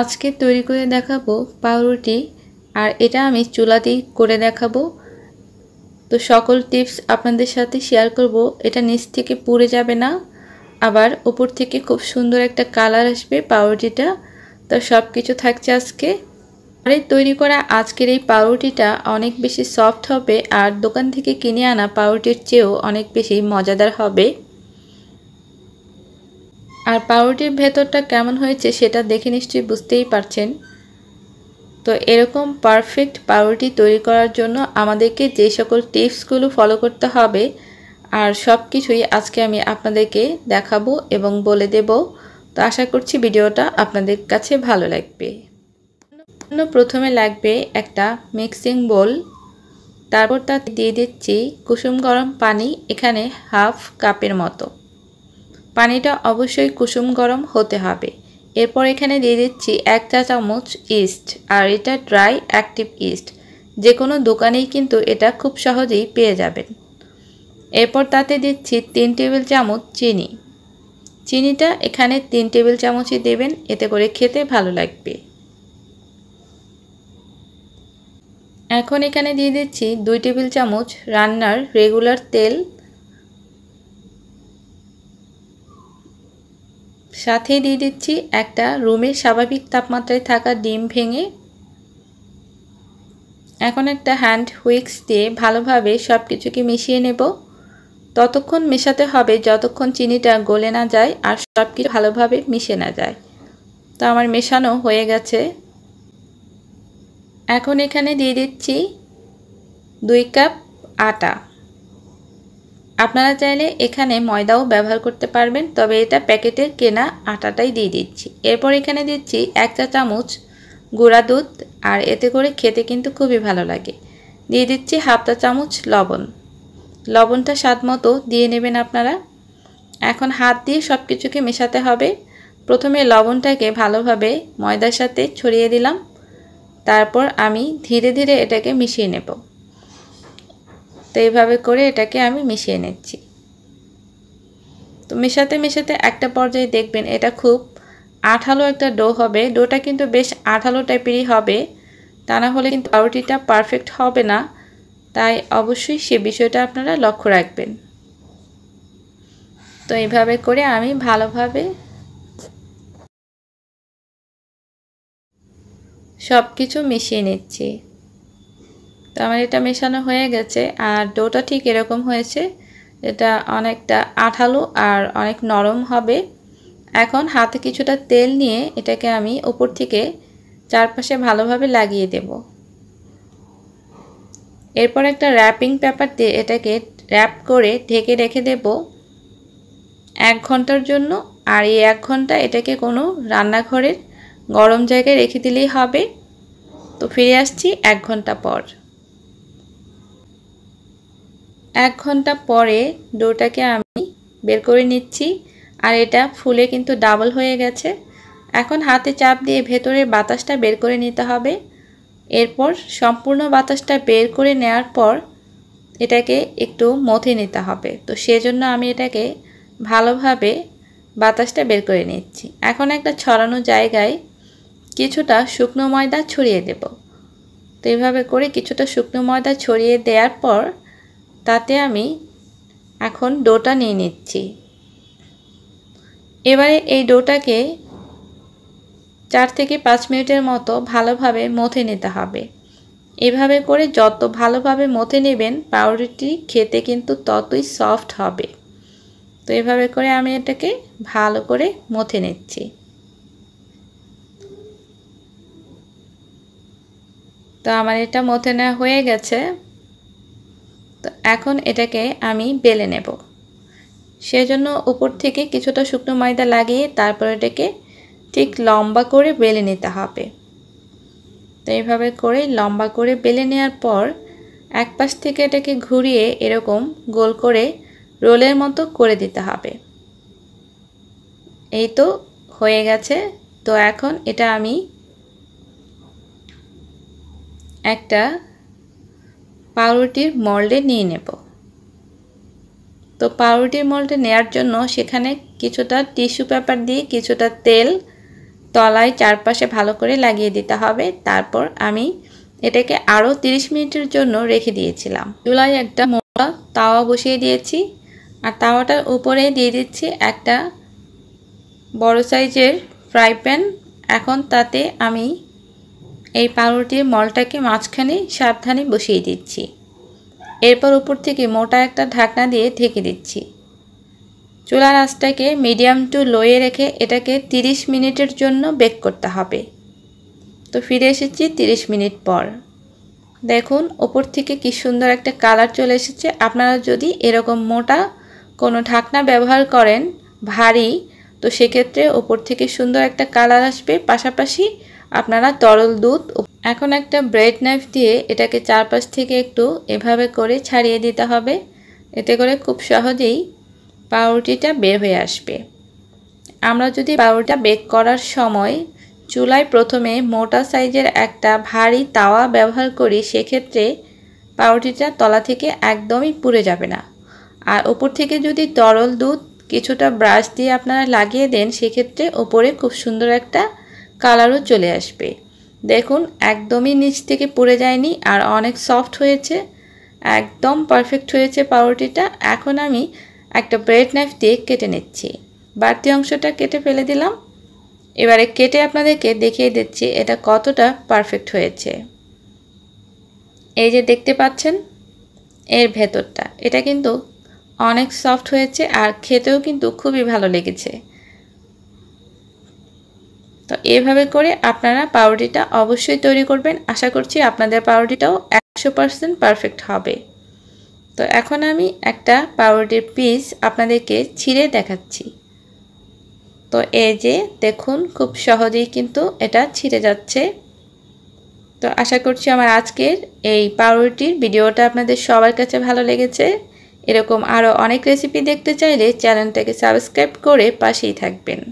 আজকে তৈরি করে দেখাবো পাউরুটি আর এটা আমি চুলাতেই করে দেখাবো তো সকল টিপস আপনাদের সাথে শেয়ার করব এটা নিচ থেকে পুড়ে যাবে না আবার ওপর থেকে খুব সুন্দর একটা কালার আসবে পাউরুটিটা তো সব কিছু থাকছে আজকে আর এই তৈরি করা আজকের এই পাউরুটিটা অনেক বেশি সফট হবে আর দোকান থেকে কিনে আনা পাউরুটির চেয়েও অনেক বেশি মজাদার হবে আর পাউরুটির ভেতরটা কেমন হয়েছে সেটা দেখে নিশ্চয়ই বুঝতেই পারছেন তো এরকম পারফেক্ট পাউরুটি তৈরি করার জন্য আমাদেরকে যে সকল টিপসগুলো ফলো করতে হবে আর সব কিছুই আজকে আমি আপনাদেরকে দেখাবো এবং বলে দেব তো আশা করছি ভিডিওটা আপনাদের কাছে ভালো লাগবে প্রথমে লাগবে একটা মিক্সিং বোল তারপর তাতে দিয়ে দিচ্ছি কুসুম গরম পানি এখানে হাফ কাপের মতো পানিটা অবশ্যই কুসুম গরম হতে হবে এরপর এখানে দিয়ে দিচ্ছি এক চা চামচ ইস্ট আর এটা ড্রাই অ্যাক্টিভ ইস্ট যে কোনো দোকানেই কিন্তু এটা খুব সহজেই পেয়ে যাবেন এরপর তাতে দিচ্ছি তিন টেবিল চামচ চিনি চিনিটা এখানে তিন টেবিল চামচই দেবেন এতে করে খেতে ভালো লাগবে এখন এখানে দিয়ে দিচ্ছি দুই টেবিল চামচ রান্নার রেগুলার তেল সাথে দিয়ে দিচ্ছি একটা রুমের স্বাভাবিক তাপমাত্রায় থাকা ডিম ভেঙে এখন একটা হ্যান্ড হুইক্স দিয়ে ভালোভাবে সব কিছুকে মিশিয়ে নেব ততক্ষণ মেশাতে হবে যতক্ষণ চিনিটা গলে না যায় আর সব কিছু ভালোভাবে মিশে না যায় তো আমার মেশানো হয়ে গেছে এখন এখানে দিয়ে দিচ্ছি দুই কাপ আটা আপনারা চাইলে এখানে ময়দাও ব্যবহার করতে পারবেন তবে এটা প্যাকেটে কেনা আটাটাই দিয়ে দিচ্ছি এরপর এখানে দিচ্ছি এক চা চামচ গুঁড়া দুধ আর এতে করে খেতে কিন্তু খুবই ভালো লাগে দিয়ে দিচ্ছি হাফ চা চামচ লবণ লবণটা স্বাদ মতো দিয়ে নেবেন আপনারা এখন হাত দিয়ে সব কিছুকে মেশাতে হবে প্রথমে লবণটাকে ভালোভাবে ময়দার সাথে ছড়িয়ে দিলাম তারপর আমি ধীরে ধীরে এটাকে মিশিয়ে নেবো তো এইভাবে করে এটাকে আমি মিশিয়ে নিচ্ছি তো মেশাতে মেশাতে একটা পর্যায়ে দেখবেন এটা খুব আঠালো একটা ডো হবে ডোটা কিন্তু বেশ আঠালো টাইপেরই হবে তা না হলে কিন্তু পাউরুটিটা পারফেক্ট হবে না তাই অবশ্যই সে বিষয়টা আপনারা লক্ষ্য রাখবেন তো এইভাবে করে আমি ভালোভাবে সব কিছু মিশিয়ে নিচ্ছি তো আমার এটা মেশানো হয়ে গেছে আর ডোটা ঠিক এরকম হয়েছে এটা অনেকটা আঠালো আর অনেক নরম হবে এখন হাতে কিছুটা তেল নিয়ে এটাকে আমি ওপর থেকে চারপাশে ভালোভাবে লাগিয়ে দেব এরপর একটা র্যাপিং পেপার দিয়ে এটাকে র্যাপ করে ঢেকে রেখে দেব এক ঘন্টার জন্য আর এই এক ঘন্টা এটাকে কোনো রান্নাঘরের গরম জায়গায় রেখে দিলেই হবে তো ফিরে আসছি এক ঘন্টা পর এক ঘন্টা পরে ডোটাকে আমি বের করে নিচ্ছি আর এটা ফুলে কিন্তু ডাবল হয়ে গেছে এখন হাতে চাপ দিয়ে ভেতরের বাতাসটা বের করে নিতে হবে এরপর সম্পূর্ণ বাতাসটা বের করে নেওয়ার পর এটাকে একটু মথে নিতে হবে তো সেজন্য আমি এটাকে ভালোভাবে বাতাসটা বের করে নিচ্ছি এখন একটা ছড়ানো জায়গায় কিছুটা শুকনো ময়দা ছড়িয়ে দেব তো এইভাবে করে কিছুটা শুকনো ময়দা ছড়িয়ে দেওয়ার পর তাতে আমি এখন ডোটা নিয়ে নিচ্ছি এবারে এই ডোটাকে চার থেকে পাঁচ মিনিটের মতো ভালোভাবে মথে নিতে হবে এভাবে করে যত ভালোভাবে মথে নেবেন পাউরুটি খেতে কিন্তু ততই সফট হবে তো এভাবে করে আমি এটাকে ভালো করে মথে নিচ্ছি তো আমার এটা মথে নেওয়া হয়ে গেছে এখন এটাকে আমি বেলে নেব সেজন্য উপর থেকে কিছুটা শুকনো ময়দা লাগিয়ে তারপর এটাকে ঠিক লম্বা করে বেলে নিতে হবে তো এইভাবে করে লম্বা করে বেলে নেওয়ার পর এক পাশ থেকে এটাকে ঘুরিয়ে এরকম গোল করে রোলের মতো করে দিতে হবে এই তো হয়ে গেছে তো এখন এটা আমি একটা পাউরুটির মল্ডে নিয়ে নেব তো পাউরুটির মল্ডে নেয়ার জন্য সেখানে কিছুটা টিস্যু পেপার দিয়ে কিছুটা তেল তলায় চারপাশে ভালো করে লাগিয়ে দিতে হবে তারপর আমি এটাকে আরও 30 মিনিটের জন্য রেখে দিয়েছিলাম চুলায় একটা মোটা তাওয়া বসিয়ে দিয়েছি আর তাওয়াটার উপরে দিয়ে দিচ্ছি একটা বড় সাইজের ফ্রাই প্যান এখন তাতে আমি এই পাউরুটির মলটাকে মাঝখানে সাবধানে বসিয়ে দিচ্ছি এরপর উপর থেকে মোটা একটা ঢাকনা দিয়ে ঢেকে দিচ্ছি চুলার আঁচটাকে মিডিয়াম টু লোয়ে রেখে এটাকে 30 মিনিটের জন্য বেক করতে হবে তো ফিরে এসেছি 30 মিনিট পর দেখুন ওপর থেকে কি সুন্দর একটা কালার চলে এসেছে আপনারা যদি এরকম মোটা কোনো ঢাকনা ব্যবহার করেন ভারী তো সেক্ষেত্রে ওপর থেকে সুন্দর একটা কালার আসবে পাশাপাশি আপনারা তরল দুধ এখন একটা ব্রেড নাইফ দিয়ে এটাকে চারপাশ থেকে একটু এভাবে করে ছাড়িয়ে দিতে হবে এতে করে খুব সহজেই পাউরুটিটা বের হয়ে আসবে আমরা যদি পাউরুটা বেক করার সময় চুলায় প্রথমে মোটা সাইজের একটা ভারী তাওয়া ব্যবহার করি সেক্ষেত্রে পাউরুটিটা তলা থেকে একদমই পুড়ে যাবে না আর ওপর থেকে যদি তরল দুধ কিছুটা ব্রাশ দিয়ে আপনারা লাগিয়ে দেন সেক্ষেত্রে ওপরে খুব সুন্দর একটা কালারও চলে আসবে দেখুন একদমই নিচ থেকে পুড়ে যায়নি আর অনেক সফট হয়েছে একদম পারফেক্ট হয়েছে পাউরুটিটা এখন আমি একটা ব্রেড নাইফ দিয়ে কেটে নিচ্ছি বাড়তি অংশটা কেটে ফেলে দিলাম এবারে কেটে আপনাদেরকে দেখিয়ে দিচ্ছি এটা কতটা পারফেক্ট হয়েছে এই যে দেখতে পাচ্ছেন এর ভেতরটা এটা কিন্তু অনেক সফট হয়েছে আর খেতেও কিন্তু খুবই ভালো লেগেছে তো এভাবে করে আপনারা পাউরুটিটা অবশ্যই তৈরি করবেন আশা করছি আপনাদের পাউরুটিটাও একশো পারসেন্ট পারফেক্ট হবে তো এখন আমি একটা পাউরুটির পিস আপনাদেরকে ছিঁড়ে দেখাচ্ছি তো এই যে দেখুন খুব সহজেই কিন্তু এটা ছিঁড়ে যাচ্ছে তো আশা করছি আমার আজকের এই পাউরুটির ভিডিওটা আপনাদের সবার কাছে ভালো লেগেছে এরকম আরও অনেক রেসিপি দেখতে চাইলে চ্যানেলটাকে সাবস্ক্রাইব করে পাশেই থাকবেন